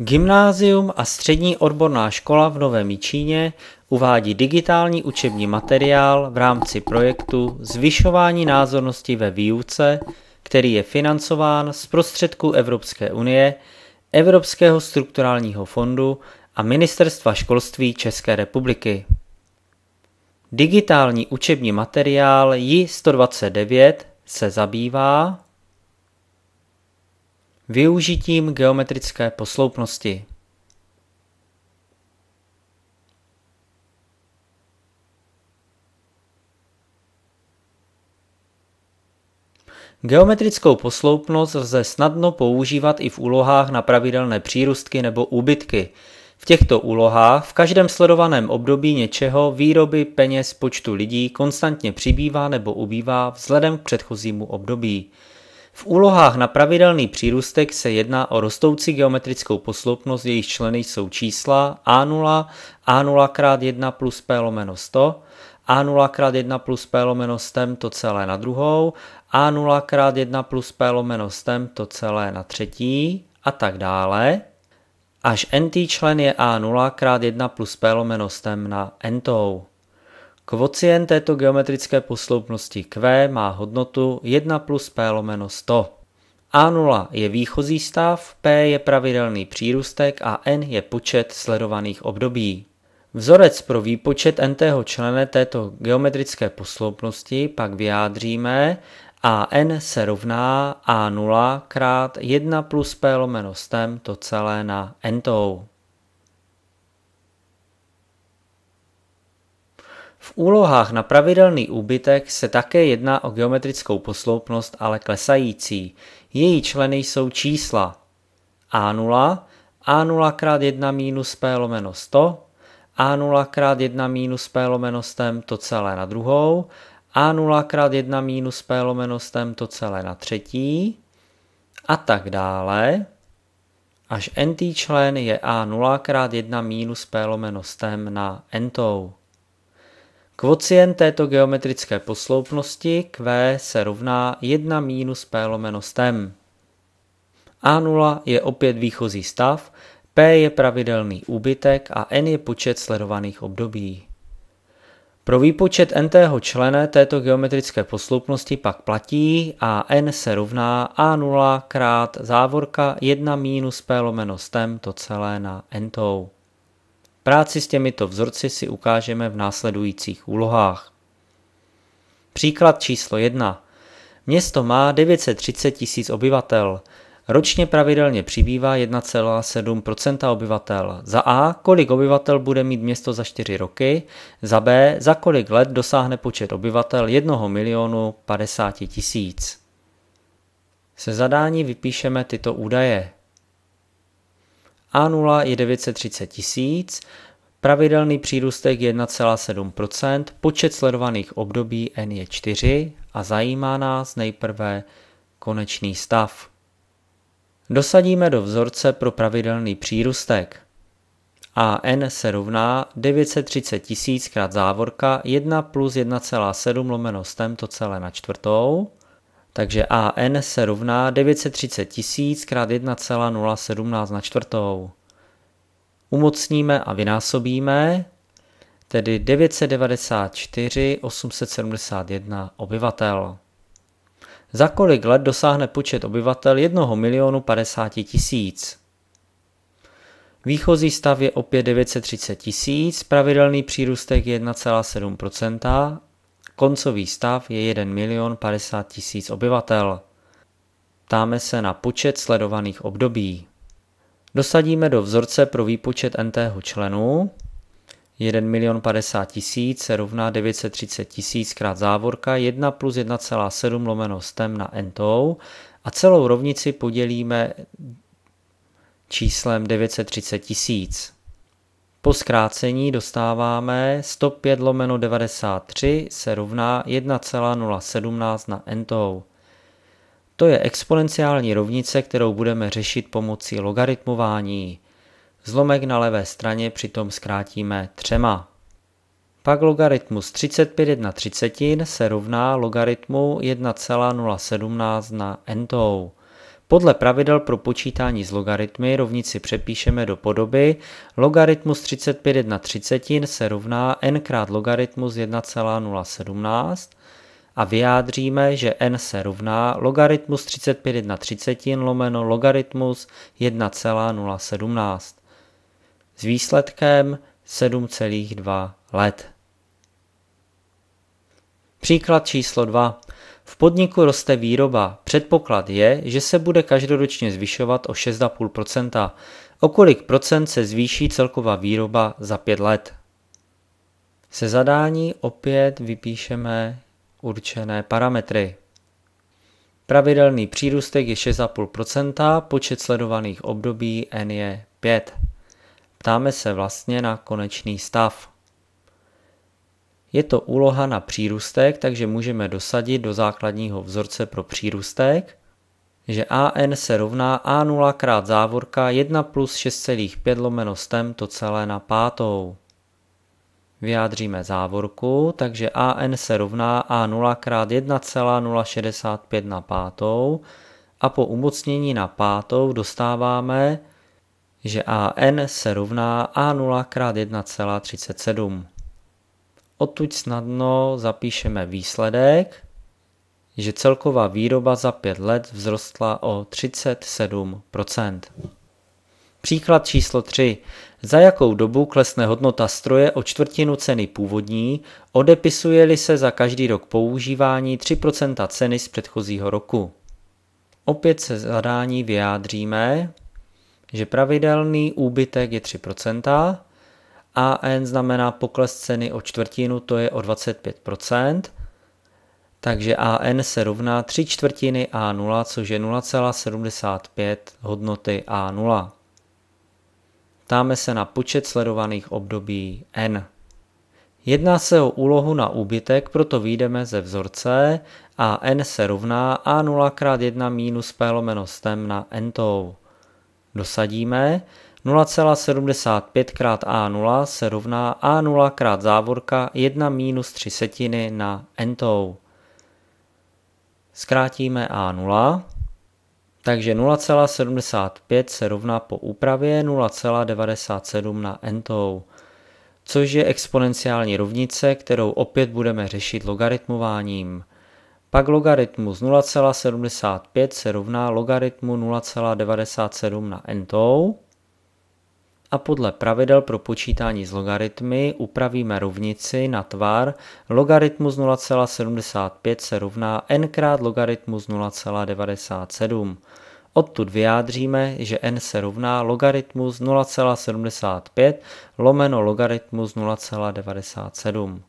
Gymnázium a střední odborná škola v Novém Jičíně uvádí digitální učební materiál v rámci projektu Zvyšování názornosti ve výuce, který je financován z prostředků Evropské unie, Evropského strukturálního fondu a Ministerstva školství České republiky. Digitální učební materiál JI 129 se zabývá využitím geometrické posloupnosti. Geometrickou posloupnost lze snadno používat i v úlohách na pravidelné přírůstky nebo úbytky. V těchto úlohách v každém sledovaném období něčeho výroby peněz počtu lidí konstantně přibývá nebo ubývá vzhledem k předchozímu období. V úlohách na pravidelný přírůstek se jedná o rostoucí geometrickou posloupnost, jejich členy jsou čísla A0, A0 x 1 plus P lomeno 100, A0 x 1 plus P lomeno stem to celé na druhou, A0 x 1 plus P lomeno stem to celé na třetí a tak dále, až nt člen je A0 x 1 plus P lomeno stem na n tou. Kvocient této geometrické posloupnosti Q má hodnotu 1 plus P lomeno 100. A0 je výchozí stav, P je pravidelný přírůstek a N je počet sledovaných období. Vzorec pro výpočet n-tého člene této geometrické posloupnosti pak vyjádříme a n se rovná a0 krát 1 plus p lomeno stem to celé na n tou. V úlohách na pravidelný úbytek se také jedná o geometrickou posloupnost, ale klesající. Její členy jsou čísla A0, A0 krát 1 minus P lomeno 100, A0 krát 1 minus P lomeno stem to celé na druhou, A0 krát 1 minus P lomeno stem to celé na třetí a tak dále, až nt člen je A0 krát 1 minus P lomeno stem na ntou. Kvocient této geometrické posloupnosti Q se rovná 1 minus P lomeno stem. A0 je opět výchozí stav, P je pravidelný úbytek a N je počet sledovaných období. Pro výpočet n-tého člene této geometrické posloupnosti pak platí a n se rovná a0 krát závorka 1 minus p lomeno stem to celé na n tou. Práci s těmito vzorci si ukážeme v následujících úlohách. Příklad číslo 1. Město má 930 tisíc obyvatel. Ročně pravidelně přibývá 1,7 obyvatel. Za A, kolik obyvatel bude mít město za 4 roky, za B, za kolik let dosáhne počet obyvatel 1 milionu 50 tisíc. Se zadání vypíšeme tyto údaje. A0 je 930 tisíc, pravidelný přírůstek 1,7%, počet sledovaných období N je 4 a zajímá nás nejprve konečný stav. Dosadíme do vzorce pro pravidelný přírůstek. A n se rovná 930 tisíc krát závorka 1 plus 1,7 lomeno stem to celé na čtvrtou takže AN se rovná 930 tisíc krát 1,017 na čtvrtou. Umocníme a vynásobíme, tedy 994 871 obyvatel. Za kolik let dosáhne počet obyvatel 1 milionu 50 tisíc? Výchozí stav je opět 930 tisíc, pravidelný přírůstek 1,7% Koncový stav je 1 milion 50 tisíc obyvatel. Ptáme se na počet sledovaných období. Dosadíme do vzorce pro výpočet NTH členů. 1 milion 50 tisíc se rovná 930 tisíc krát závorka 1 plus 1,7 lomeno stem na ntou a celou rovnici podělíme číslem 930 tisíc. Po zkrácení dostáváme 105 lomeno 93 se rovná 1,017 na n-tou. To je exponenciální rovnice, kterou budeme řešit pomocí logaritmování. Zlomek na levé straně přitom zkrátíme třema. Pak logaritmus 35 jedna třicetin se rovná logaritmu 1,017 na n-tou. Podle pravidel pro počítání s logaritmy rovnici přepíšeme do podoby logaritmus 35 1 30 se rovná n krát logaritmus 1,017 a vyjádříme, že n se rovná logaritmus 35 1 30 lomeno logaritmus 1,017 s výsledkem 7,2 let. Příklad číslo 2. V podniku roste výroba. Předpoklad je, že se bude každoročně zvyšovat o 6,5%. O kolik procent se zvýší celková výroba za 5 let? Se zadání opět vypíšeme určené parametry. Pravidelný přírůstek je 6,5%, počet sledovaných období n je 5. Ptáme se vlastně na konečný stav. Je to úloha na přírůstek, takže můžeme dosadit do základního vzorce pro přírůstek, že AN se rovná A0 krát závorka 1 plus 6,5 lomeno stem to celé na pátou. Vyjádříme závorku, takže AN se rovná A0 krát 1,065 na pátou a po umocnění na pátou dostáváme, že AN se rovná A0 krát 1,37. Odtud snadno zapíšeme výsledek, že celková výroba za pět let vzrostla o 37 Příklad číslo 3. Za jakou dobu klesne hodnota stroje o čtvrtinu ceny původní, odepisuje-li se za každý rok používání 3 ceny z předchozího roku. Opět se zadání vyjádříme, že pravidelný úbytek je 3 AN znamená pokles ceny o čtvrtinu, to je o 25%. Takže AN se rovná 3 čtvrtiny A0, což je 0,75 hodnoty A0. Ptáme se na počet sledovaných období N. Jedná se o úlohu na úbytek, proto výjdeme ze vzorce a n se rovná a 0 x 1 minus p lomeno stem na n tou. Dosadíme 0,75 krát A0 se rovná A0 krát závorka 1 minus 3 setiny na n Zkrátíme A0, takže 0,75 se rovná po úpravě 0,97 na n což je exponenciální rovnice, kterou opět budeme řešit logaritmováním. Pak logaritmus 0,75 se rovná logaritmu 0,97 na entou, a podle pravidel pro počítání s logaritmy upravíme rovnici na tvar logaritmus 0,75 se rovná n krát logaritmus 0,97. Odtud vyjádříme, že n se rovná logaritmus 0,75 lomeno logaritmus 0,97.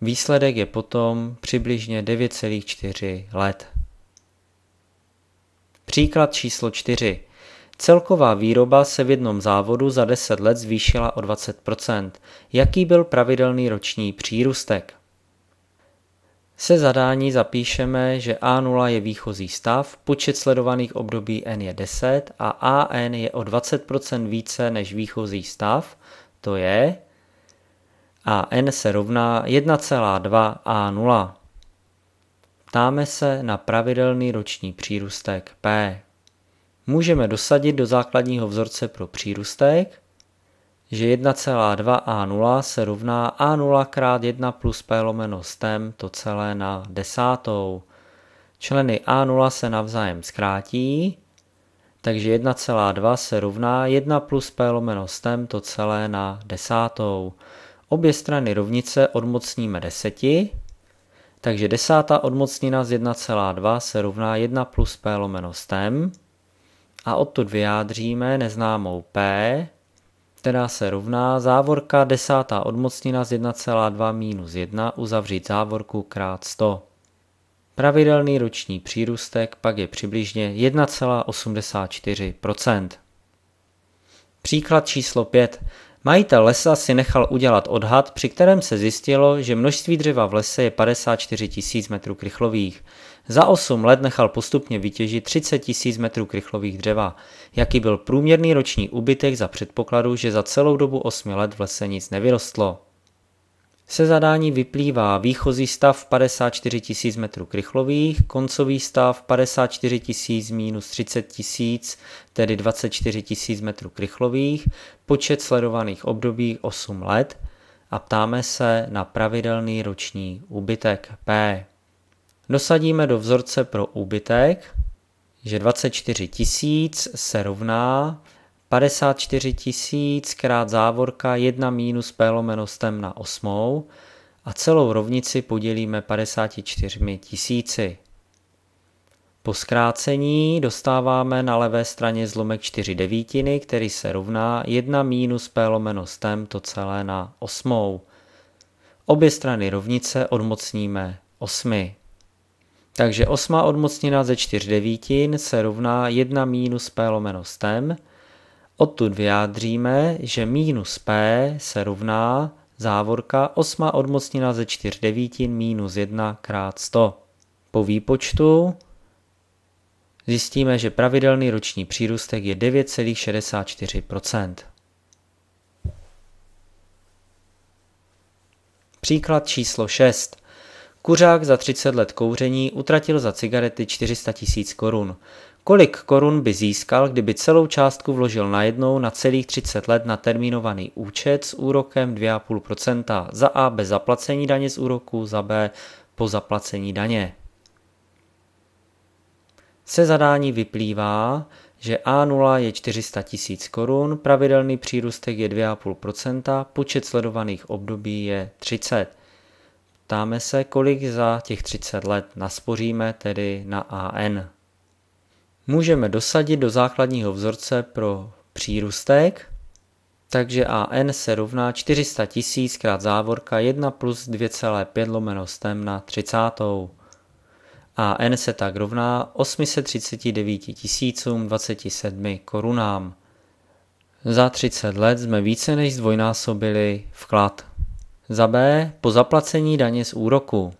Výsledek je potom přibližně 9,4 let. Příklad číslo 4. Celková výroba se v jednom závodu za 10 let zvýšila o 20 Jaký byl pravidelný roční přírůstek? Se zadání zapíšeme, že A0 je výchozí stav, počet sledovaných období N je 10 a AN je o 20% více než výchozí stav, to je AN se rovná 1,2 A0. Ptáme se na pravidelný roční přírůstek P můžeme dosadit do základního vzorce pro přírůstek, že 1,2a0 se rovná a0 krát 1 plus p lomeno stem to celé na desátou. Členy a0 se navzájem zkrátí, takže 1,2 se rovná 1 plus p lomeno stem to celé na desátou. Obě strany rovnice odmocníme deseti, takže desátá odmocnina z 1,2 se rovná 1 plus p lomeno stem, a odtud vyjádříme neznámou P, která se rovná závorka desátá odmocnina z 1,2 minus 1 uzavřít závorku krát 100. Pravidelný roční přírůstek pak je přibližně 1,84 Příklad číslo 5. Majitel lesa si nechal udělat odhad, při kterém se zjistilo, že množství dřeva v lese je 54 000 metrů krychlových. Za 8 let nechal postupně vytěžit 30 000 metrů krychlových dřeva. Jaký byl průměrný roční úbytek za předpokladu, že za celou dobu 8 let v lese nic nevyrostlo? Se zadání vyplývá výchozí stav 54 000 metrů krychlových, koncový stav 54 000 minus 30 000, tedy 24 000 metrů krychlových, počet sledovaných období 8 let a ptáme se na pravidelný roční úbytek P. Dosadíme do vzorce pro úbytek, že 24 000 se rovná 54 tisíc krát závorka 1 minus p lomeno stem na 8 a celou rovnici podělíme 54 tisíci. Po zkrácení dostáváme na levé straně zlomek 4 devítiny, který se rovná 1 minus p lomeno stem to celé na 8. Obě strany rovnice odmocníme 8. Takže 8 odmocnina ze 4 devítin se rovná 1 minus p lomeno stem, Odtud vyjádříme, že minus p se rovná závorka 8 odmocnina ze 4 devítin minus 1 krát 100. Po výpočtu zjistíme, že pravidelný roční přírůstek je 9,64%. Příklad číslo 6. Kuřák za 30 let kouření utratil za cigarety 400 000 korun. Kolik korun by získal, kdyby celou částku vložil najednou na celých 30 let na termínovaný účet s úrokem 2,5% za A bez zaplacení daně z úroku, za B po zaplacení daně? Se zadání vyplývá, že A0 je 400 000 korun, pravidelný přírůstek je 2,5%, počet sledovaných období je 30. Ptáme se, kolik za těch 30 let naspoříme, tedy na AN můžeme dosadit do základního vzorce pro přírůstek, takže AN se rovná 400 000 krát závorka 1 plus 2,5 lomeno stem na 30. A N se tak rovná 839 027 korunám. Za 30 let jsme více než zdvojnásobili vklad. Za B po zaplacení daně z úroku.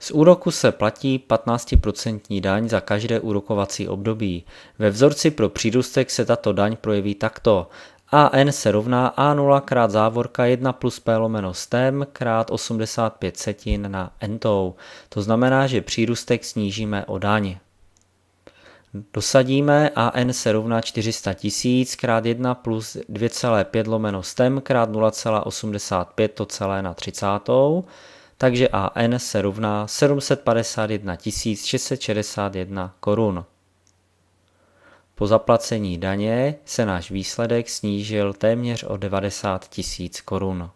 Z úroku se platí 15% daň za každé úrokovací období. Ve vzorci pro přírůstek se tato daň projeví takto. AN se rovná A0 krát závorka 1 plus P lomeno stem krát 85 setin na N. To znamená, že přírůstek snížíme o daň. Dosadíme AN se rovná 400 tisíc krát 1 plus 2,5 lomeno stem krát 0,85 to celé na 30 takže AN se rovná 751 661 korun. Po zaplacení daně se náš výsledek snížil téměř o 90 000 korun.